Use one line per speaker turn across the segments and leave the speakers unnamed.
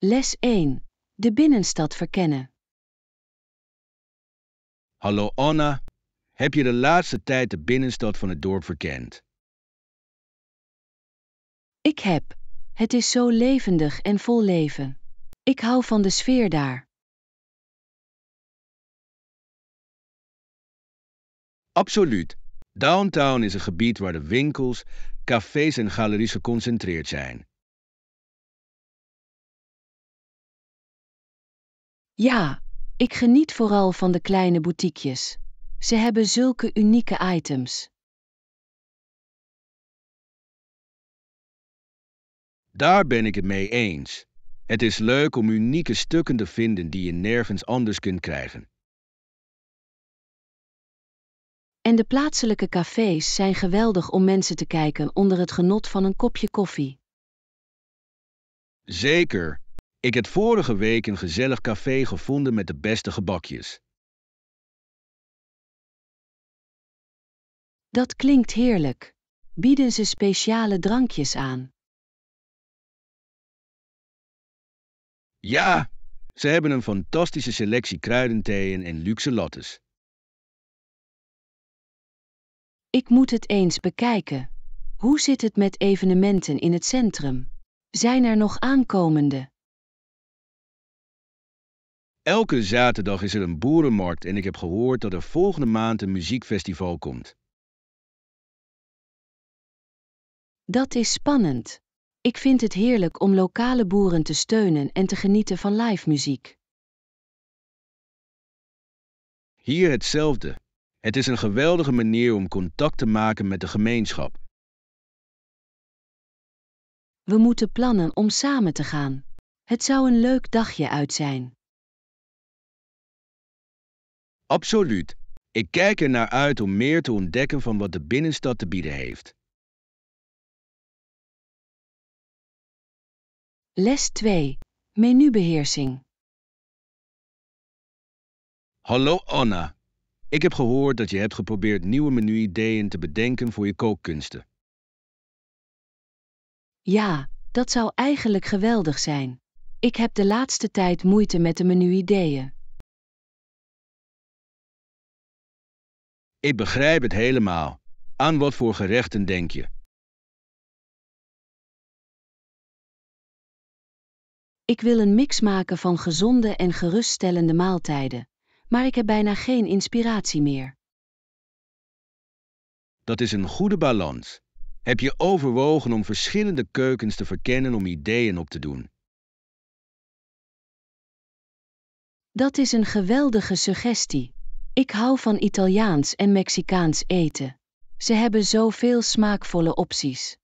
Les 1. De binnenstad verkennen.
Hallo Anna, heb je de laatste tijd de binnenstad van het dorp verkend?
Ik heb. Het is zo levendig en vol leven. Ik hou van de sfeer daar.
Absoluut. Downtown is een gebied waar de winkels, cafés en galeries geconcentreerd zijn.
Ja, ik geniet vooral van de kleine boutiquejes. Ze hebben zulke unieke items.
Daar ben ik het mee eens. Het is leuk om unieke stukken te vinden die je nergens anders kunt krijgen.
En de plaatselijke cafés zijn geweldig om mensen te kijken onder het genot van een kopje koffie.
Zeker. Ik heb vorige week een gezellig café gevonden met de beste gebakjes.
Dat klinkt heerlijk. Bieden ze speciale drankjes aan?
Ja, ze hebben een fantastische selectie kruidentheeën en luxe lattes.
Ik moet het eens bekijken. Hoe zit het met evenementen in het centrum? Zijn er nog aankomende?
Elke zaterdag is er een boerenmarkt en ik heb gehoord dat er volgende maand een muziekfestival komt.
Dat is spannend. Ik vind het heerlijk om lokale boeren te steunen en te genieten van live muziek.
Hier hetzelfde. Het is een geweldige manier om contact te maken met de gemeenschap.
We moeten plannen om samen te gaan. Het zou een leuk dagje uit zijn.
Absoluut. Ik kijk er naar uit om meer te ontdekken van wat de binnenstad te bieden heeft.
Les 2. Menubeheersing.
Hallo Anna. Ik heb gehoord dat je hebt geprobeerd nieuwe menuideeën te bedenken voor je kookkunsten.
Ja, dat zou eigenlijk geweldig zijn. Ik heb de laatste tijd moeite met de menuideeën.
Ik begrijp het helemaal. Aan wat voor gerechten denk je?
Ik wil een mix maken van gezonde en geruststellende maaltijden, maar ik heb bijna geen inspiratie meer.
Dat is een goede balans. Heb je overwogen om verschillende keukens te verkennen om ideeën op te doen?
Dat is een geweldige suggestie. Ik hou van Italiaans en Mexicaans eten. Ze hebben zoveel smaakvolle opties.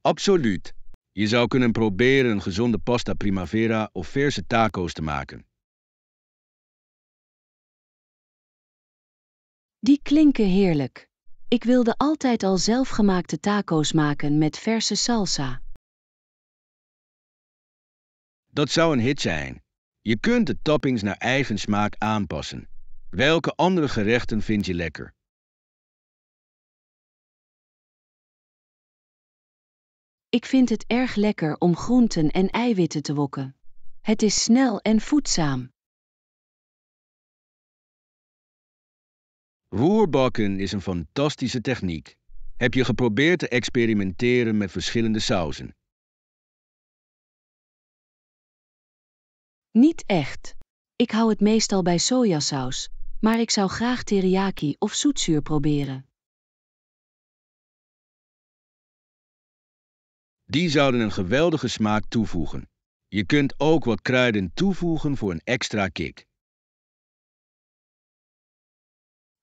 Absoluut. Je zou kunnen proberen een gezonde pasta primavera of verse taco's te maken.
Die klinken heerlijk. Ik wilde altijd al zelfgemaakte taco's maken met verse salsa.
Dat zou een hit zijn. Je kunt de toppings naar eigen smaak aanpassen. Welke andere gerechten vind je lekker?
Ik vind het erg lekker om groenten en eiwitten te wokken. Het is snel en voedzaam.
Roerbakken is een fantastische techniek. Heb je geprobeerd te experimenteren met verschillende sauzen?
Niet echt. Ik hou het meestal bij sojasaus, maar ik zou graag teriyaki of zoetzuur proberen.
Die zouden een geweldige smaak toevoegen. Je kunt ook wat kruiden toevoegen voor een extra kick.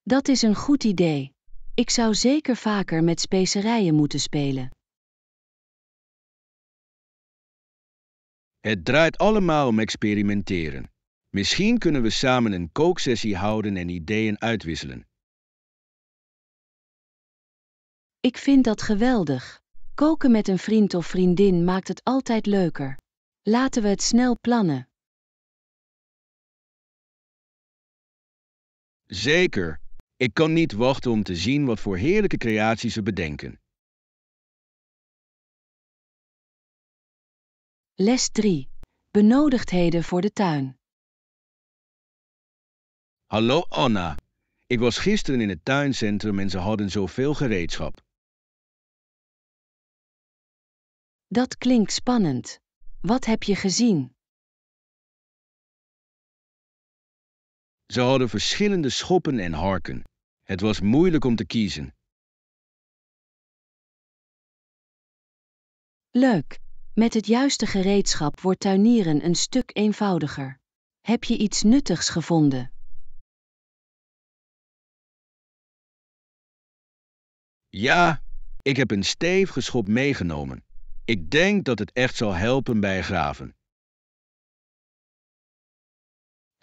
Dat is een goed idee. Ik zou zeker vaker met specerijen moeten spelen.
Het draait allemaal om experimenteren. Misschien kunnen we samen een kooksessie houden en ideeën uitwisselen.
Ik vind dat geweldig. Koken met een vriend of vriendin maakt het altijd leuker. Laten we het snel plannen.
Zeker. Ik kan niet wachten om te zien wat voor heerlijke creaties we bedenken.
Les 3. Benodigdheden voor de tuin.
Hallo Anna. Ik was gisteren in het tuincentrum en ze hadden zoveel gereedschap.
Dat klinkt spannend. Wat heb je gezien?
Ze hadden verschillende schoppen en harken. Het was moeilijk om te kiezen.
Leuk. Met het juiste gereedschap wordt tuinieren een stuk eenvoudiger. Heb je iets nuttigs gevonden?
Ja, ik heb een stevige schop meegenomen. Ik denk dat het echt zal helpen bij graven.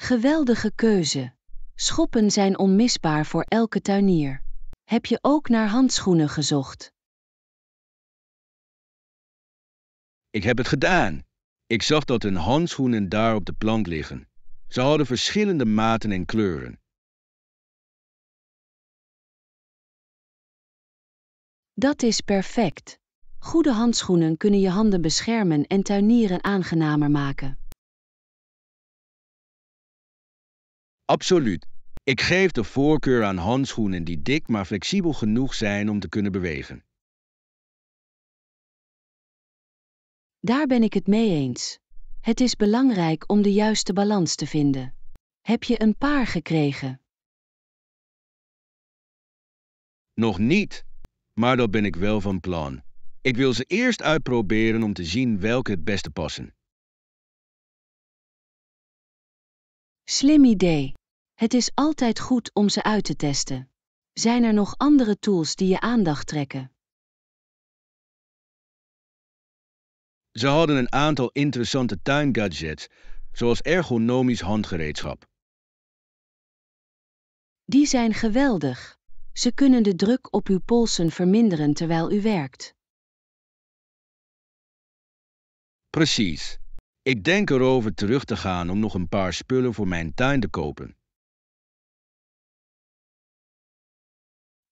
Geweldige keuze. Schoppen zijn onmisbaar voor elke tuinier. Heb je ook naar handschoenen gezocht?
Ik heb het gedaan. Ik zag dat hun handschoenen daar op de plank liggen. Ze hadden verschillende maten en kleuren.
Dat is perfect. Goede handschoenen kunnen je handen beschermen en tuinieren aangenamer maken.
Absoluut. Ik geef de voorkeur aan handschoenen die dik maar flexibel genoeg zijn om te kunnen bewegen.
Daar ben ik het mee eens. Het is belangrijk om de juiste balans te vinden. Heb je een paar gekregen?
Nog niet, maar dat ben ik wel van plan. Ik wil ze eerst uitproberen om te zien welke het beste passen.
Slim idee. Het is altijd goed om ze uit te testen. Zijn er nog andere tools die je aandacht trekken?
Ze hadden een aantal interessante tuingadgets, zoals ergonomisch handgereedschap.
Die zijn geweldig. Ze kunnen de druk op uw polsen verminderen terwijl u werkt.
Precies. Ik denk erover terug te gaan om nog een paar spullen voor mijn tuin te kopen.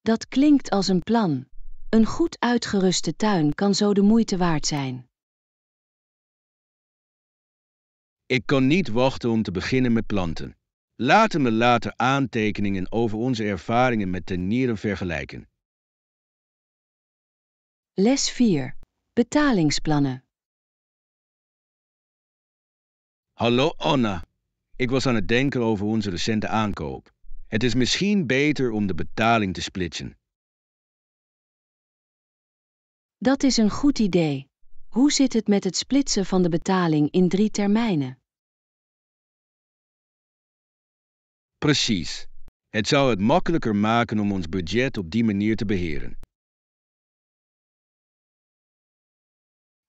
Dat klinkt als een plan. Een goed uitgeruste tuin kan zo de moeite waard zijn.
Ik kan niet wachten om te beginnen met planten. Laten we later aantekeningen over onze ervaringen met tenieren vergelijken.
Les 4. Betalingsplannen.
Hallo Anna. Ik was aan het denken over onze recente aankoop. Het is misschien beter om de betaling te splitsen.
Dat is een goed idee. Hoe zit het met het splitsen van de betaling in drie termijnen?
Precies. Het zou het makkelijker maken om ons budget op die manier te beheren.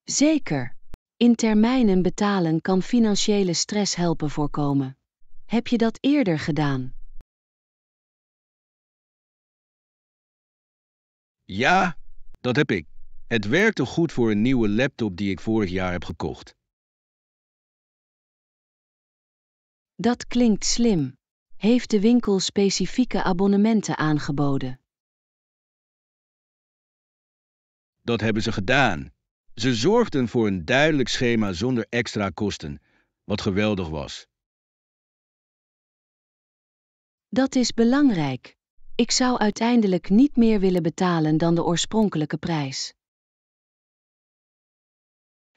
Zeker. In termijnen betalen kan financiële stress helpen voorkomen. Heb je dat eerder gedaan?
Ja, dat heb ik. Het werkte goed voor een nieuwe laptop die ik vorig jaar heb gekocht.
Dat klinkt slim heeft de winkel specifieke abonnementen aangeboden.
Dat hebben ze gedaan. Ze zorgden voor een duidelijk schema zonder extra kosten, wat geweldig was.
Dat is belangrijk. Ik zou uiteindelijk niet meer willen betalen dan de oorspronkelijke prijs.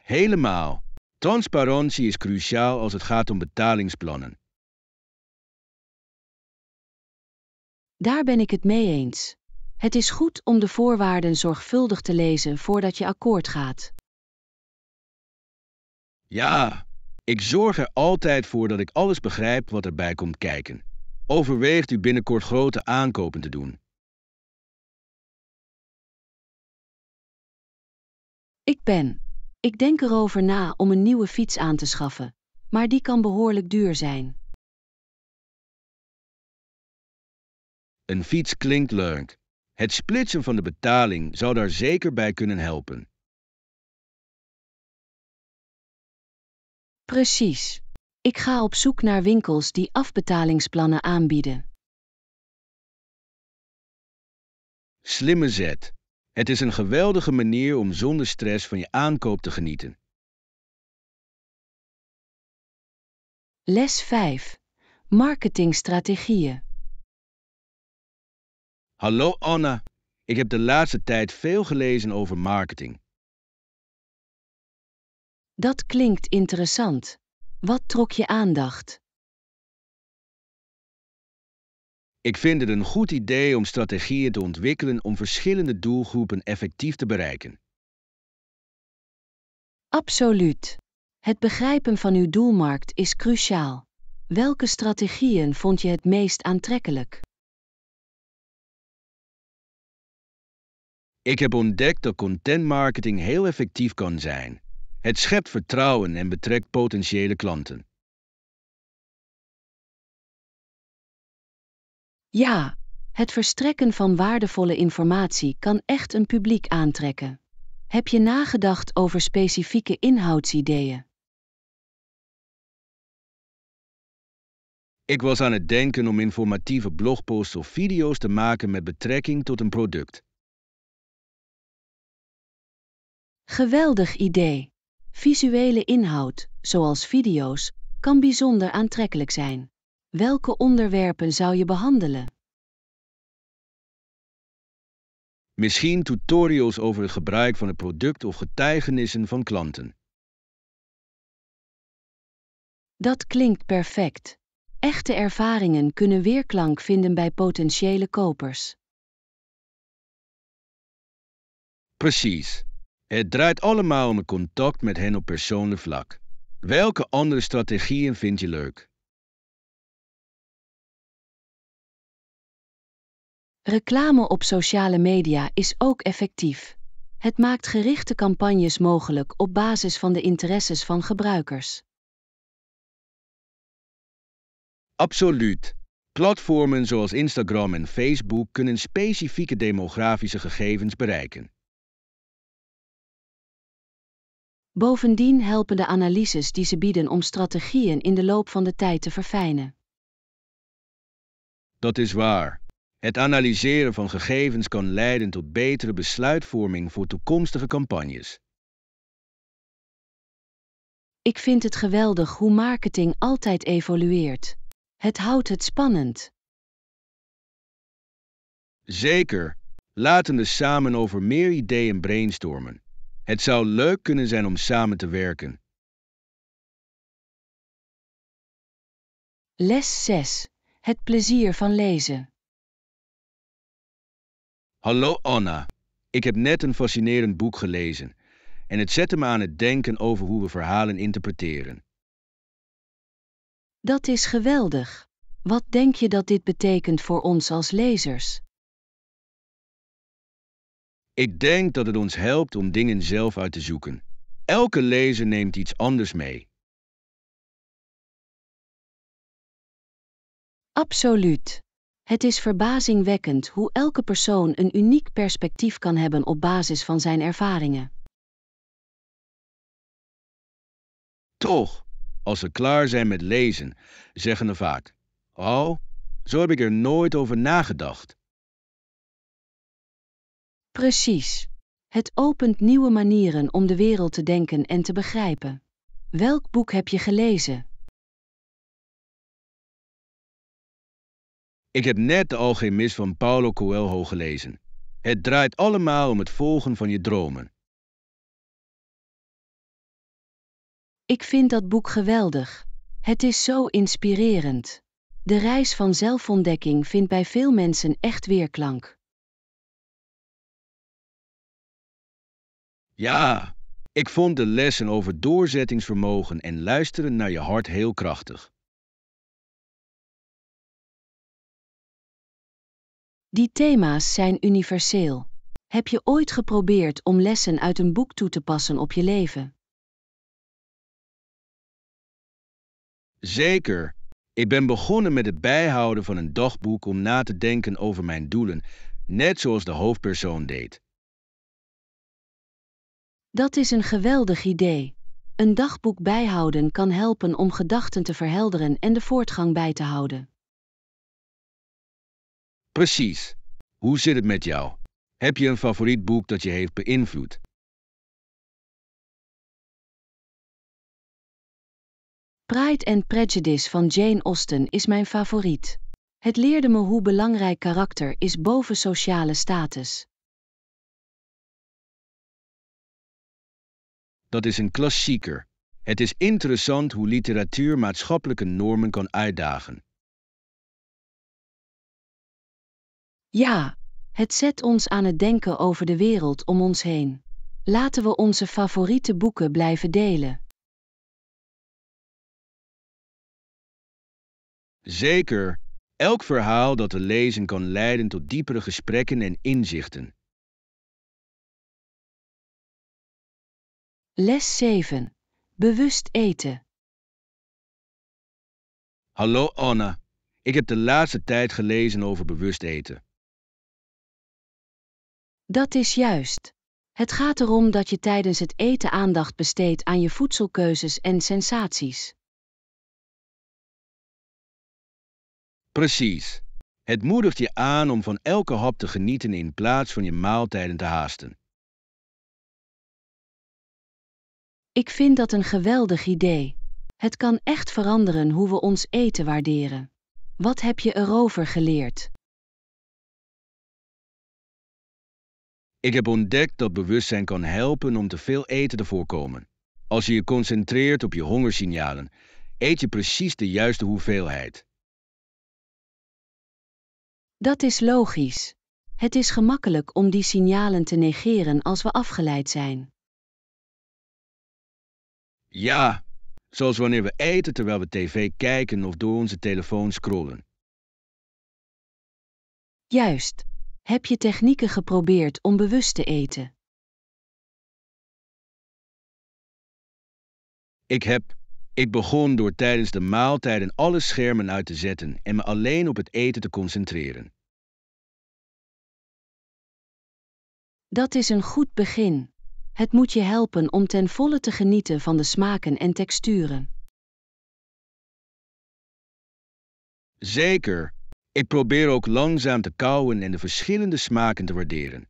Helemaal. Transparantie is cruciaal als het gaat om betalingsplannen.
Daar ben ik het mee eens. Het is goed om de voorwaarden zorgvuldig te lezen voordat je akkoord gaat.
Ja, ik zorg er altijd voor dat ik alles begrijp wat erbij komt kijken. Overweegt u binnenkort grote aankopen te doen?
Ik ben. Ik denk erover na om een nieuwe fiets aan te schaffen, maar die kan behoorlijk duur zijn.
Een fiets klinkt leuk. Het splitsen van de betaling zou daar zeker bij kunnen helpen.
Precies. Ik ga op zoek naar winkels die afbetalingsplannen aanbieden.
Slimme zet. Het is een geweldige manier om zonder stress van je aankoop te genieten.
Les 5. Marketingstrategieën.
Hallo Anna, ik heb de laatste tijd veel gelezen over marketing.
Dat klinkt interessant. Wat trok je aandacht?
Ik vind het een goed idee om strategieën te ontwikkelen om verschillende doelgroepen effectief te bereiken.
Absoluut. Het begrijpen van uw doelmarkt is cruciaal. Welke strategieën vond je het meest aantrekkelijk?
Ik heb ontdekt dat content marketing heel effectief kan zijn. Het schept vertrouwen en betrekt potentiële klanten.
Ja, het verstrekken van waardevolle informatie kan echt een publiek aantrekken. Heb je nagedacht over specifieke inhoudsideeën?
Ik was aan het denken om informatieve blogposts of video's te maken met betrekking tot een product.
Geweldig idee! Visuele inhoud, zoals video's, kan bijzonder aantrekkelijk zijn. Welke onderwerpen zou je behandelen?
Misschien tutorials over het gebruik van het product of getuigenissen van klanten.
Dat klinkt perfect. Echte ervaringen kunnen weerklank vinden bij potentiële kopers.
Precies. Het draait allemaal om contact met hen op persoonlijk vlak. Welke andere strategieën vind je leuk?
Reclame op sociale media is ook effectief. Het maakt gerichte campagnes mogelijk op basis van de interesses van gebruikers.
Absoluut. Platformen zoals Instagram en Facebook kunnen specifieke demografische gegevens bereiken.
Bovendien helpen de analyses die ze bieden om strategieën in de loop van de tijd te verfijnen.
Dat is waar. Het analyseren van gegevens kan leiden tot betere besluitvorming voor toekomstige campagnes.
Ik vind het geweldig hoe marketing altijd evolueert. Het houdt het spannend.
Zeker. Laten we samen over meer ideeën brainstormen. Het zou leuk kunnen zijn om samen te werken.
Les 6. Het plezier van lezen.
Hallo Anna. Ik heb net een fascinerend boek gelezen. En het zette me aan het denken over hoe we verhalen interpreteren.
Dat is geweldig. Wat denk je dat dit betekent voor ons als lezers?
Ik denk dat het ons helpt om dingen zelf uit te zoeken. Elke lezer neemt iets anders mee.
Absoluut. Het is verbazingwekkend hoe elke persoon een uniek perspectief kan hebben op basis van zijn ervaringen.
Toch, als ze klaar zijn met lezen, zeggen we vaak: Oh, zo heb ik er nooit over nagedacht.
Precies. Het opent nieuwe manieren om de wereld te denken en te begrijpen. Welk boek heb je gelezen?
Ik heb net de Alchemist van Paulo Coelho gelezen. Het draait allemaal om het volgen van je dromen.
Ik vind dat boek geweldig. Het is zo inspirerend. De reis van zelfontdekking vindt bij veel mensen echt weerklank.
Ja, ik vond de lessen over doorzettingsvermogen en luisteren naar je hart heel krachtig.
Die thema's zijn universeel. Heb je ooit geprobeerd om lessen uit een boek toe te passen op je leven?
Zeker. Ik ben begonnen met het bijhouden van een dagboek om na te denken over mijn doelen, net zoals de hoofdpersoon deed.
Dat is een geweldig idee. Een dagboek bijhouden kan helpen om gedachten te verhelderen en de voortgang bij te houden.
Precies. Hoe zit het met jou? Heb je een favoriet boek dat je heeft beïnvloed?
Pride and Prejudice van Jane Austen is mijn favoriet. Het leerde me hoe belangrijk karakter is boven sociale status.
dat is een klassieker. Het is interessant hoe literatuur maatschappelijke normen kan uitdagen.
Ja, het zet ons aan het denken over de wereld om ons heen. Laten we onze favoriete boeken blijven delen.
Zeker, elk verhaal dat te lezen kan leiden tot diepere gesprekken en inzichten.
Les 7. Bewust eten.
Hallo Anna. Ik heb de laatste tijd gelezen over bewust eten.
Dat is juist. Het gaat erom dat je tijdens het eten aandacht besteedt aan je voedselkeuzes en sensaties.
Precies. Het moedigt je aan om van elke hap te genieten in plaats van je maaltijden te haasten.
Ik vind dat een geweldig idee. Het kan echt veranderen hoe we ons eten waarderen. Wat heb je erover geleerd?
Ik heb ontdekt dat bewustzijn kan helpen om te veel eten te voorkomen. Als je je concentreert op je hongersignalen, eet je precies de juiste hoeveelheid.
Dat is logisch. Het is gemakkelijk om die signalen te negeren als we afgeleid zijn.
Ja, zoals wanneer we eten terwijl we tv kijken of door onze telefoon scrollen.
Juist. Heb je technieken geprobeerd om bewust te eten?
Ik heb. Ik begon door tijdens de maaltijden alle schermen uit te zetten en me alleen op het eten te concentreren.
Dat is een goed begin. Het moet je helpen om ten volle te genieten van de smaken en texturen.
Zeker. Ik probeer ook langzaam te kauwen en de verschillende smaken te waarderen.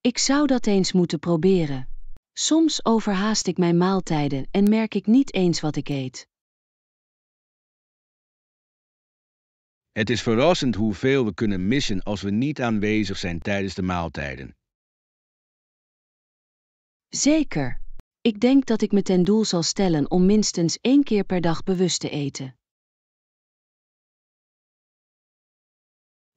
Ik zou dat eens moeten proberen. Soms overhaast ik mijn maaltijden en merk ik niet eens wat ik eet.
Het is verrassend hoeveel we kunnen missen als we niet aanwezig zijn tijdens de maaltijden.
Zeker. Ik denk dat ik me ten doel zal stellen om minstens één keer per dag bewust te eten.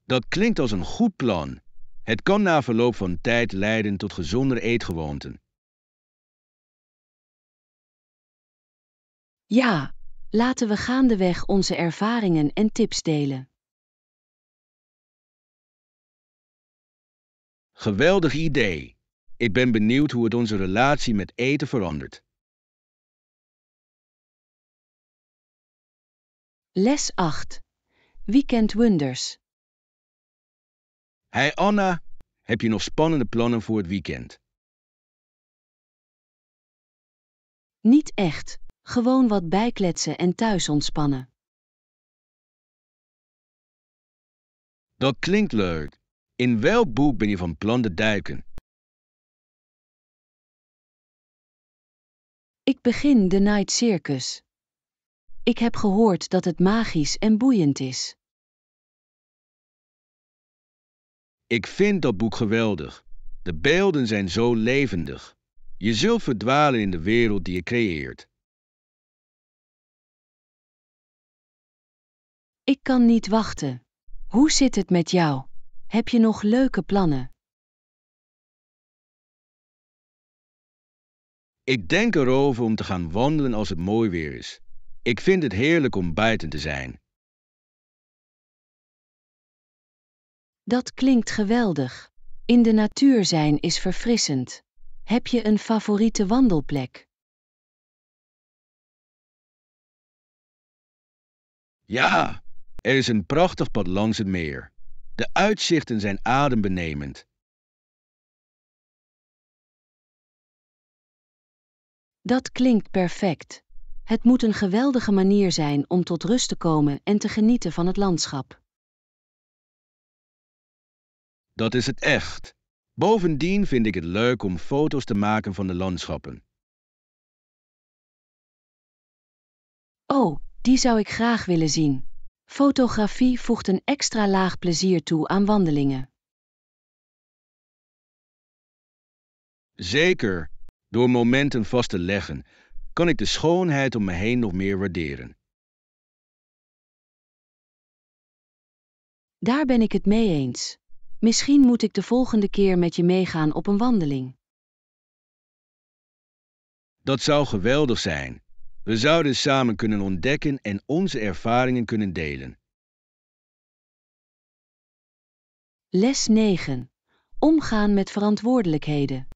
Dat klinkt als een goed plan. Het kan na verloop van tijd leiden tot gezondere eetgewoonten.
Ja, laten we gaandeweg onze ervaringen en tips delen.
Geweldig idee. Ik ben benieuwd hoe het onze relatie met eten verandert.
Les 8. Weekend Wonders.
Hey Anna, heb je nog spannende plannen voor het weekend?
Niet echt. Gewoon wat bijkletsen en thuis ontspannen.
Dat klinkt leuk. In welk boek ben je van plan te duiken?
Ik begin The Night Circus. Ik heb gehoord dat het magisch en boeiend is.
Ik vind dat boek geweldig. De beelden zijn zo levendig. Je zult verdwalen in de wereld die je creëert.
Ik kan niet wachten. Hoe zit het met jou? Heb je nog leuke plannen?
Ik denk erover om te gaan wandelen als het mooi weer is. Ik vind het heerlijk om buiten te zijn.
Dat klinkt geweldig. In de natuur zijn is verfrissend. Heb je een favoriete wandelplek?
Ja, er is een prachtig pad langs het meer. De uitzichten zijn adembenemend.
Dat klinkt perfect. Het moet een geweldige manier zijn om tot rust te komen en te genieten van het landschap.
Dat is het echt. Bovendien vind ik het leuk om foto's te maken van de landschappen.
Oh, die zou ik graag willen zien. Fotografie voegt een extra laag plezier toe aan wandelingen.
Zeker, door momenten vast te leggen, kan ik de schoonheid om me heen nog meer waarderen.
Daar ben ik het mee eens. Misschien moet ik de volgende keer met je meegaan op een wandeling.
Dat zou geweldig zijn. We zouden samen kunnen ontdekken en onze ervaringen kunnen delen.
Les 9. Omgaan met verantwoordelijkheden.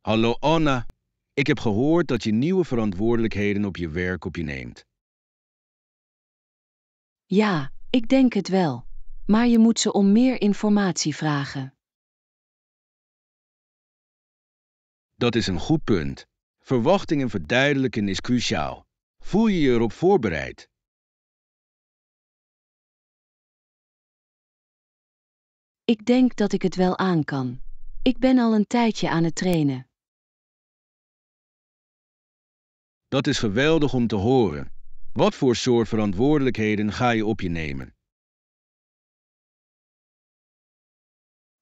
Hallo Anna, ik heb gehoord dat je nieuwe verantwoordelijkheden op je werk op je neemt.
Ja, ik denk het wel. Maar je moet ze om meer informatie vragen.
Dat is een goed punt. Verwachtingen verduidelijken is cruciaal. Voel je je erop voorbereid?
Ik denk dat ik het wel aan kan. Ik ben al een tijdje aan het trainen.
Dat is geweldig om te horen. Wat voor soort verantwoordelijkheden ga je op je nemen?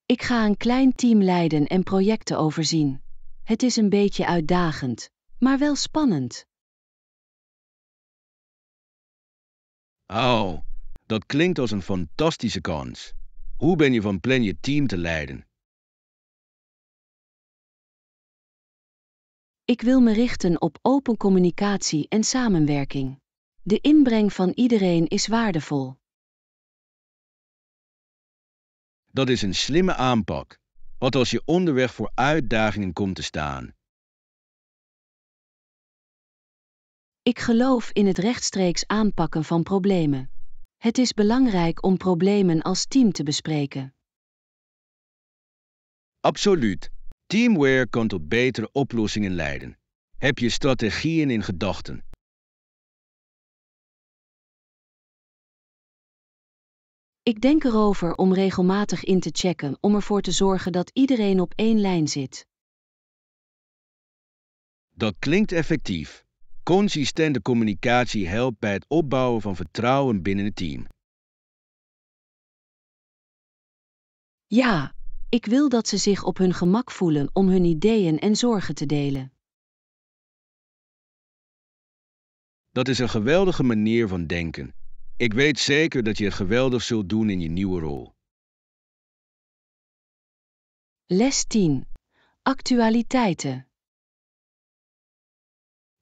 Ik ga een klein team leiden en projecten overzien. Het is een beetje uitdagend, maar wel spannend.
Oh, dat klinkt als een fantastische kans. Hoe ben je van plan je team te leiden?
Ik wil me richten op open communicatie en samenwerking. De inbreng van iedereen is waardevol.
Dat is een slimme aanpak. Wat als je onderweg voor uitdagingen komt te staan?
Ik geloof in het rechtstreeks aanpakken van problemen. Het is belangrijk om problemen als team te bespreken.
Absoluut. Teamware kan tot betere oplossingen leiden. Heb je strategieën in gedachten?
Ik denk erover om regelmatig in te checken om ervoor te zorgen dat iedereen op één lijn zit.
Dat klinkt effectief. Consistente communicatie helpt bij het opbouwen van vertrouwen binnen het team.
Ja, ik wil dat ze zich op hun gemak voelen om hun ideeën en zorgen te delen.
Dat is een geweldige manier van denken. Ik weet zeker dat je geweldig zult doen in je nieuwe rol.
Les 10. Actualiteiten.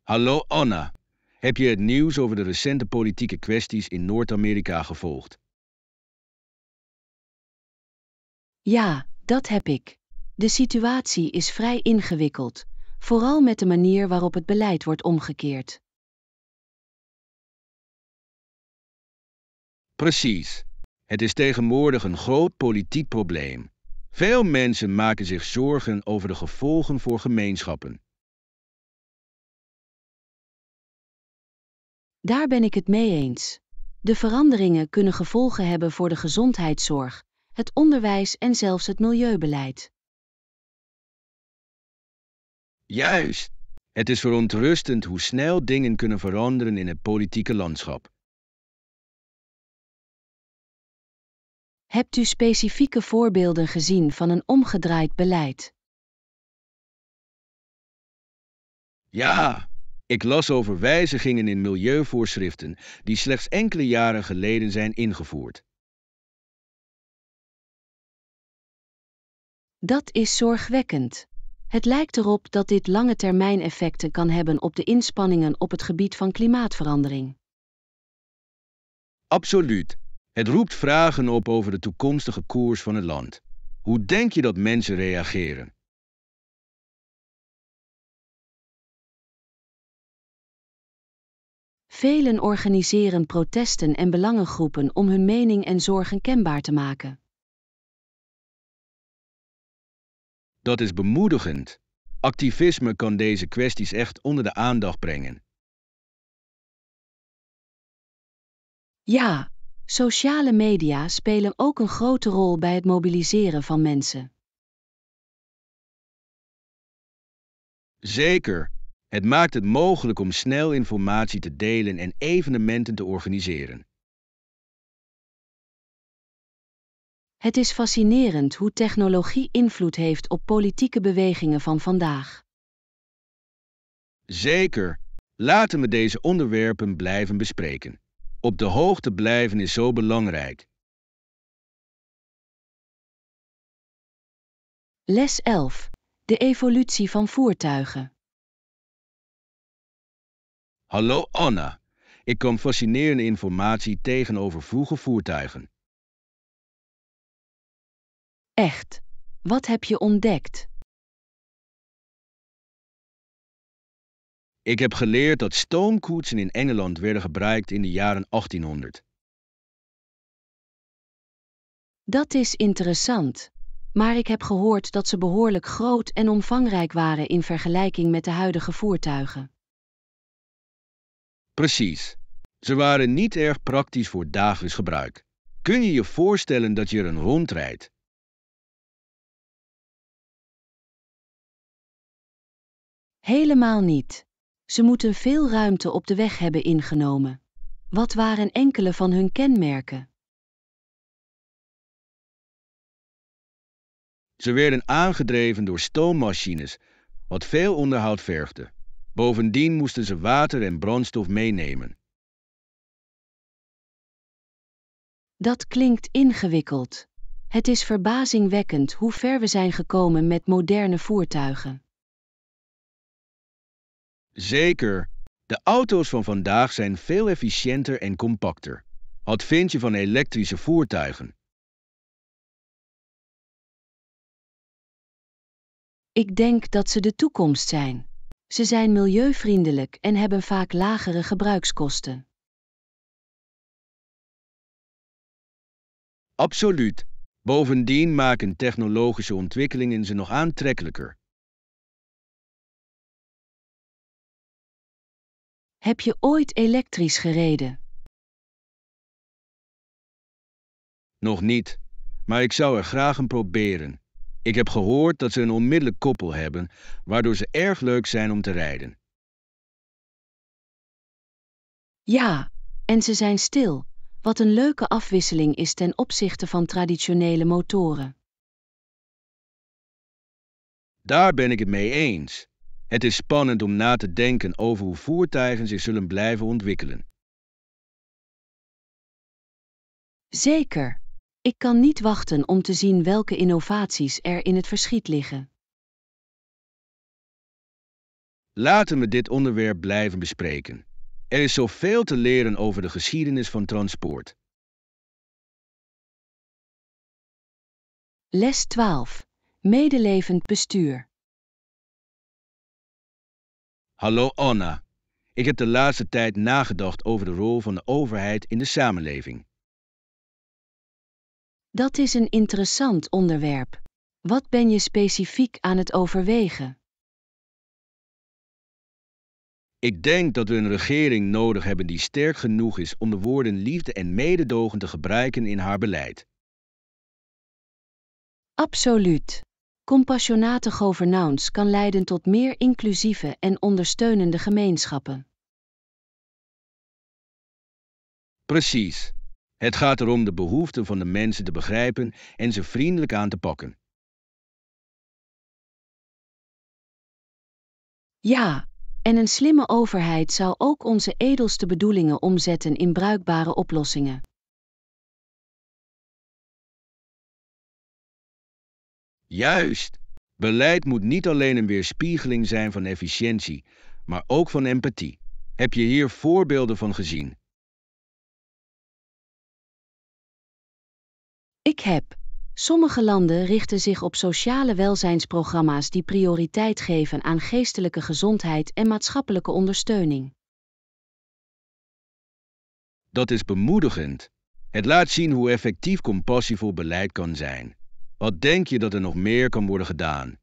Hallo Anna. Heb je het nieuws over de recente politieke kwesties in Noord-Amerika gevolgd?
Ja, dat heb ik. De situatie is vrij ingewikkeld, vooral met de manier waarop het beleid wordt omgekeerd.
Precies. Het is tegenwoordig een groot politiek probleem. Veel mensen maken zich zorgen over de gevolgen voor gemeenschappen.
Daar ben ik het mee eens. De veranderingen kunnen gevolgen hebben voor de gezondheidszorg, het onderwijs en zelfs het milieubeleid.
Juist. Het is verontrustend hoe snel dingen kunnen veranderen in het politieke landschap.
Hebt u specifieke voorbeelden gezien van een omgedraaid beleid?
Ja, ik las over wijzigingen in milieuvoorschriften die slechts enkele jaren geleden zijn ingevoerd.
Dat is zorgwekkend. Het lijkt erop dat dit lange termijn effecten kan hebben op de inspanningen op het gebied van klimaatverandering.
Absoluut. Het roept vragen op over de toekomstige koers van het land. Hoe denk je dat mensen reageren?
Velen organiseren protesten en belangengroepen om hun mening en zorgen kenbaar te maken.
Dat is bemoedigend. Activisme kan deze kwesties echt onder de aandacht brengen.
Ja, Sociale media spelen ook een grote rol bij het mobiliseren van mensen.
Zeker. Het maakt het mogelijk om snel informatie te delen en evenementen te organiseren.
Het is fascinerend hoe technologie invloed heeft op politieke bewegingen van vandaag.
Zeker. Laten we deze onderwerpen blijven bespreken. Op de hoogte blijven is zo belangrijk.
Les 11. De evolutie van voertuigen.
Hallo Anna. Ik kom fascinerende informatie tegen over vroege voertuigen.
Echt. Wat heb je ontdekt?
Ik heb geleerd dat stoomkoetsen in Engeland werden gebruikt in de jaren 1800.
Dat is interessant. Maar ik heb gehoord dat ze behoorlijk groot en omvangrijk waren in vergelijking met de huidige voertuigen.
Precies. Ze waren niet erg praktisch voor dagelijks gebruik. Kun je je voorstellen dat je er een rondrijdt?
Helemaal niet. Ze moeten veel ruimte op de weg hebben ingenomen. Wat waren enkele van hun kenmerken? Ze
werden aangedreven door stoommachines, wat veel onderhoud vergde. Bovendien moesten ze water en brandstof meenemen.
Dat klinkt ingewikkeld. Het is verbazingwekkend hoe ver we zijn gekomen met moderne voertuigen.
Zeker. De auto's van vandaag zijn veel efficiënter en compacter. Wat vind je van elektrische voertuigen?
Ik denk dat ze de toekomst zijn. Ze zijn milieuvriendelijk en hebben vaak lagere gebruikskosten.
Absoluut. Bovendien maken technologische ontwikkelingen ze nog aantrekkelijker.
Heb je ooit elektrisch gereden?
Nog niet, maar ik zou er graag een proberen. Ik heb gehoord dat ze een onmiddellijk koppel hebben, waardoor ze erg leuk zijn om te rijden.
Ja, en ze zijn stil. Wat een leuke afwisseling is ten opzichte van traditionele motoren.
Daar ben ik het mee eens. Het is spannend om na te denken over hoe voertuigen zich zullen blijven ontwikkelen.
Zeker. Ik kan niet wachten om te zien welke innovaties er in het verschiet liggen.
Laten we dit onderwerp blijven bespreken. Er is zoveel te leren over de geschiedenis van transport.
Les 12. Medelevend bestuur.
Hallo Anna. Ik heb de laatste tijd nagedacht over de rol van de overheid in de samenleving.
Dat is een interessant onderwerp. Wat ben je specifiek aan het overwegen?
Ik denk dat we een regering nodig hebben die sterk genoeg is om de woorden liefde en mededogen te gebruiken in haar beleid.
Absoluut. Compassionate governance kan leiden tot meer inclusieve en ondersteunende gemeenschappen.
Precies. Het gaat erom de behoeften van de mensen te begrijpen en ze vriendelijk aan te pakken.
Ja, en een slimme overheid zou ook onze edelste bedoelingen omzetten in bruikbare oplossingen.
Juist. Beleid moet niet alleen een weerspiegeling zijn van efficiëntie, maar ook van empathie. Heb je hier voorbeelden van gezien?
Ik heb. Sommige landen richten zich op sociale welzijnsprogramma's die prioriteit geven aan geestelijke gezondheid en maatschappelijke ondersteuning.
Dat is bemoedigend. Het laat zien hoe effectief compassievol beleid kan zijn. Wat denk je dat er nog meer kan worden gedaan?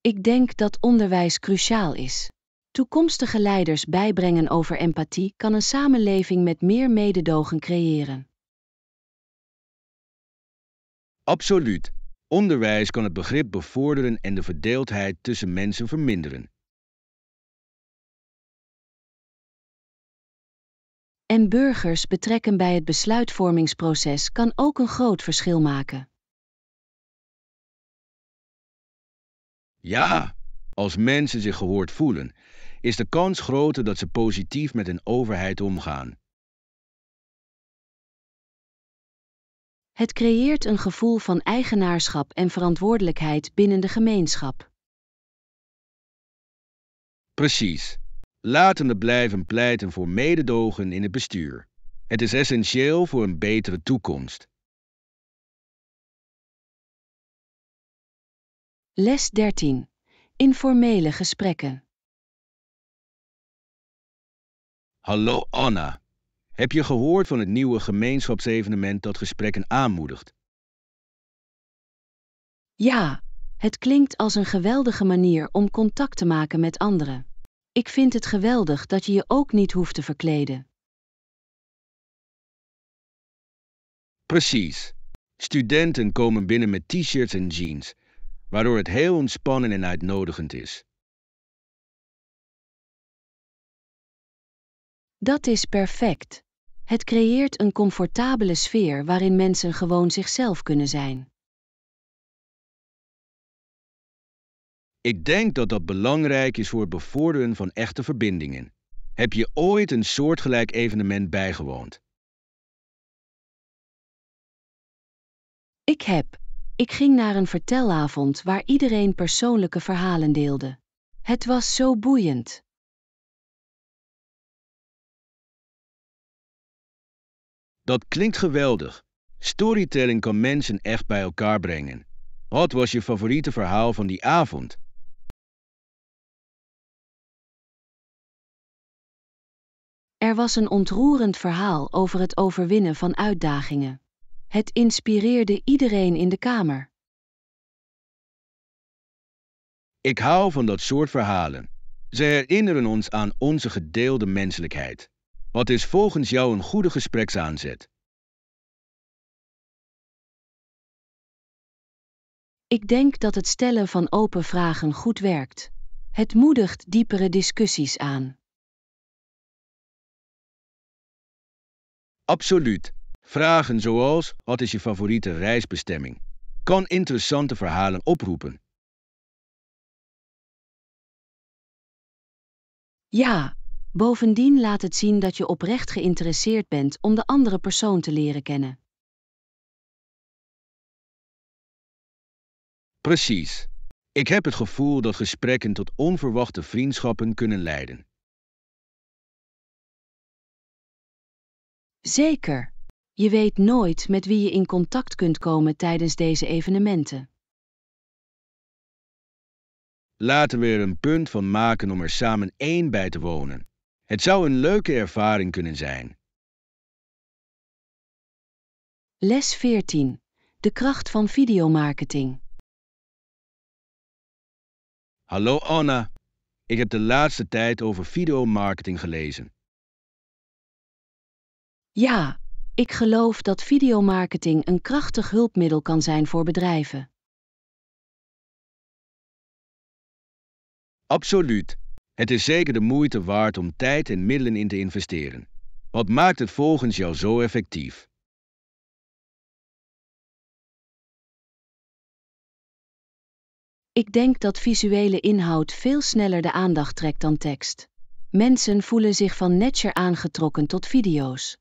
Ik denk dat onderwijs cruciaal is. Toekomstige leiders bijbrengen over empathie kan een samenleving met meer mededogen creëren.
Absoluut. Onderwijs kan het begrip bevorderen en de verdeeldheid tussen mensen verminderen.
en burgers betrekken bij het besluitvormingsproces kan ook een groot verschil maken.
Ja, als mensen zich gehoord voelen, is de kans groter dat ze positief met een overheid omgaan.
Het creëert een gevoel van eigenaarschap en verantwoordelijkheid binnen de gemeenschap.
Precies laten we blijven pleiten voor mededogen in het bestuur. Het is essentieel voor een betere toekomst.
Les 13. Informele gesprekken.
Hallo Anna. Heb je gehoord van het nieuwe gemeenschapsevenement dat gesprekken aanmoedigt?
Ja, het klinkt als een geweldige manier om contact te maken met anderen. Ik vind het geweldig dat je je ook niet hoeft te verkleden.
Precies. Studenten komen binnen met t-shirts en jeans, waardoor het heel ontspannen en uitnodigend is.
Dat is perfect. Het creëert een comfortabele sfeer waarin mensen gewoon zichzelf kunnen zijn.
Ik denk dat dat belangrijk is voor het bevorderen van echte verbindingen. Heb je ooit een soortgelijk evenement bijgewoond?
Ik heb. Ik ging naar een vertelavond waar iedereen persoonlijke verhalen deelde. Het was zo boeiend.
Dat klinkt geweldig. Storytelling kan mensen echt bij elkaar brengen. Wat was je favoriete verhaal van die
avond? Er was een ontroerend verhaal over het overwinnen van uitdagingen. Het inspireerde iedereen in de kamer.
Ik hou van dat soort verhalen. Ze herinneren ons aan onze gedeelde menselijkheid. Wat is volgens jou een goede gespreksaanzet?
Ik denk dat het stellen van open vragen goed werkt. Het moedigt diepere discussies aan.
Absoluut. Vragen zoals: wat is je favoriete reisbestemming? kan interessante verhalen oproepen.
Ja, bovendien laat het zien dat je oprecht geïnteresseerd bent om de andere persoon te leren kennen.
Precies. Ik heb het gevoel dat gesprekken tot onverwachte vriendschappen kunnen leiden.
Zeker, je weet nooit met wie je in contact kunt komen tijdens deze evenementen.
Laten we er een punt van maken om er samen één bij te wonen. Het zou een leuke ervaring kunnen zijn.
Les 14. De kracht van videomarketing.
Hallo Anna. Ik heb de laatste tijd over videomarketing gelezen.
Ja, ik geloof dat videomarketing een krachtig hulpmiddel kan zijn voor bedrijven.
Absoluut. Het is zeker de moeite waard om tijd en middelen in te investeren. Wat maakt het volgens jou zo effectief?
Ik denk dat visuele inhoud veel sneller de aandacht trekt dan tekst. Mensen voelen zich van nature aangetrokken tot video's.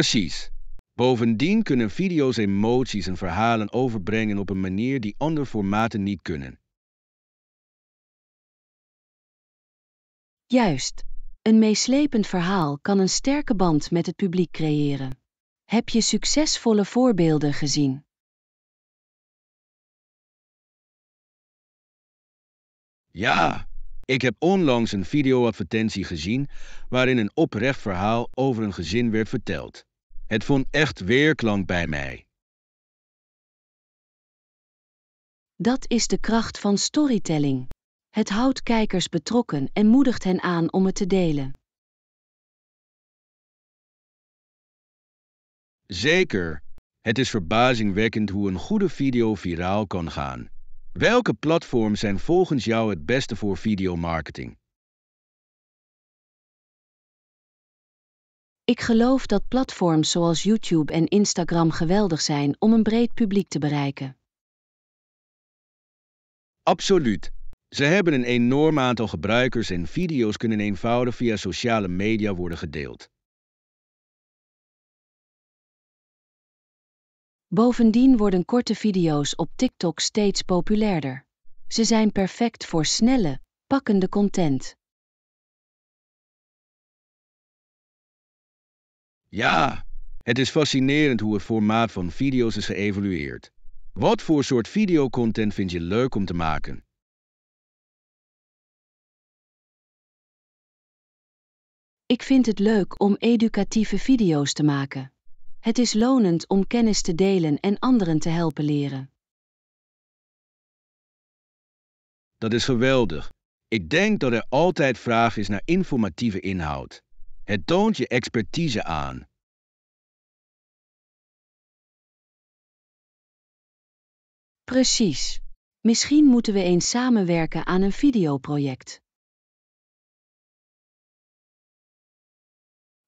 Precies. Bovendien kunnen video's emoties en verhalen overbrengen op een manier die andere formaten niet kunnen.
Juist. Een meeslepend verhaal kan een sterke band met het publiek creëren. Heb je succesvolle voorbeelden gezien?
Ja, ik heb onlangs een videoadvertentie gezien waarin een oprecht verhaal over een gezin werd verteld. Het vond echt weerklank bij mij.
Dat is de kracht van storytelling. Het houdt kijkers betrokken en moedigt hen aan om het te delen.
Zeker. Het is verbazingwekkend hoe een goede video viraal kan gaan. Welke platforms zijn volgens jou het beste voor videomarketing?
Ik geloof dat platforms zoals YouTube en Instagram geweldig zijn om een breed publiek te bereiken.
Absoluut. Ze hebben een enorm aantal gebruikers en video's kunnen eenvoudig via sociale media worden gedeeld.
Bovendien worden korte video's op TikTok steeds populairder. Ze zijn perfect voor snelle, pakkende content.
Ja, het is fascinerend hoe het formaat van video's is geëvolueerd. Wat voor soort videocontent vind je leuk om te maken?
Ik vind het leuk om educatieve video's te maken. Het is lonend om kennis te delen en anderen te helpen leren.
Dat is geweldig. Ik denk dat er altijd vraag is naar informatieve inhoud. Het toont je expertise aan.
Precies. Misschien moeten we eens samenwerken aan een videoproject.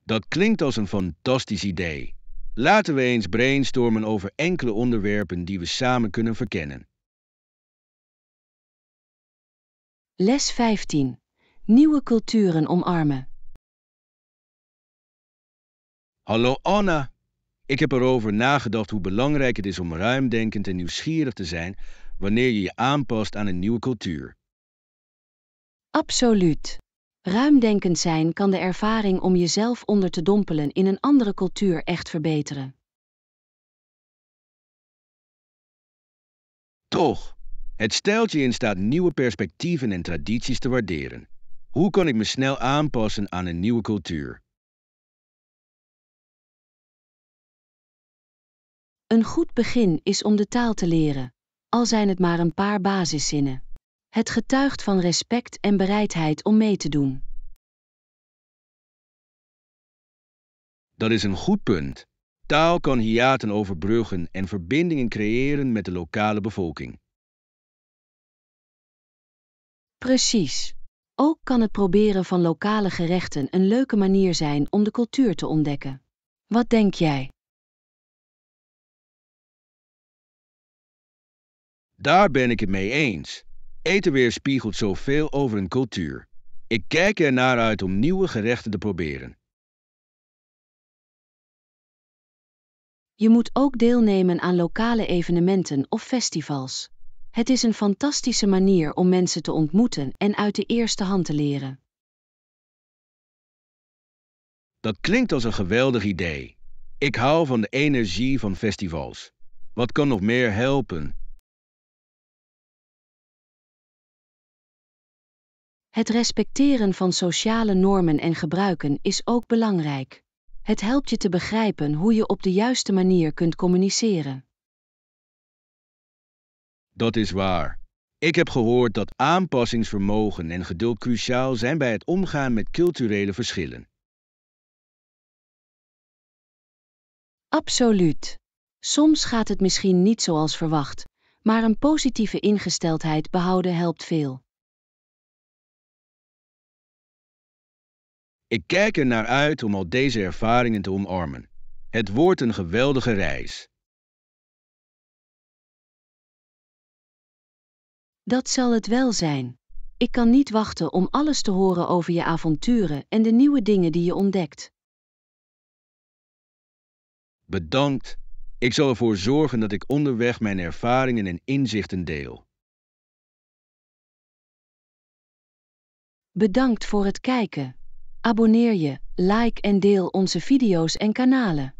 Dat klinkt als een fantastisch idee. Laten we eens brainstormen over enkele onderwerpen die we samen kunnen verkennen.
Les 15. Nieuwe culturen omarmen.
Hallo Anna. Ik heb erover nagedacht hoe belangrijk het is om ruimdenkend en nieuwsgierig te zijn wanneer je je aanpast aan een nieuwe cultuur.
Absoluut. Ruimdenkend zijn kan de ervaring om jezelf onder te dompelen in een andere cultuur echt verbeteren.
Toch, het stelt je in staat nieuwe perspectieven en tradities te waarderen. Hoe kan ik me snel aanpassen aan een nieuwe cultuur?
Een goed begin is om de taal te leren, al zijn het maar een paar basiszinnen. Het getuigt van respect en bereidheid om mee te doen.
Dat is een goed punt. Taal kan hiaten overbruggen en verbindingen creëren met de lokale bevolking.
Precies. Ook kan het proberen van lokale gerechten een leuke manier zijn om de cultuur te ontdekken. Wat denk jij?
Daar ben ik het mee eens. Eten weerspiegelt zoveel over een cultuur. Ik kijk ernaar uit om nieuwe gerechten te proberen.
Je moet ook deelnemen aan lokale evenementen of festivals. Het is een fantastische manier om mensen te ontmoeten en uit de eerste hand te leren.
Dat klinkt als een geweldig idee. Ik hou van de energie van festivals. Wat kan nog meer helpen?
Het respecteren van sociale normen en gebruiken is ook belangrijk. Het helpt je te begrijpen hoe je op de juiste manier kunt communiceren.
Dat is waar. Ik heb gehoord dat aanpassingsvermogen en geduld cruciaal zijn bij het omgaan met culturele verschillen.
Absoluut. Soms gaat het misschien niet zoals verwacht, maar een positieve ingesteldheid behouden helpt veel.
Ik kijk er naar uit om al deze ervaringen te omarmen. Het wordt een geweldige reis.
Dat zal het wel zijn. Ik kan niet wachten om alles te horen over je avonturen en de nieuwe dingen die je ontdekt.
Bedankt. Ik zal ervoor zorgen dat ik onderweg mijn ervaringen en inzichten deel.
Bedankt voor het kijken. Abonneer je, like en deel onze video's en kanalen.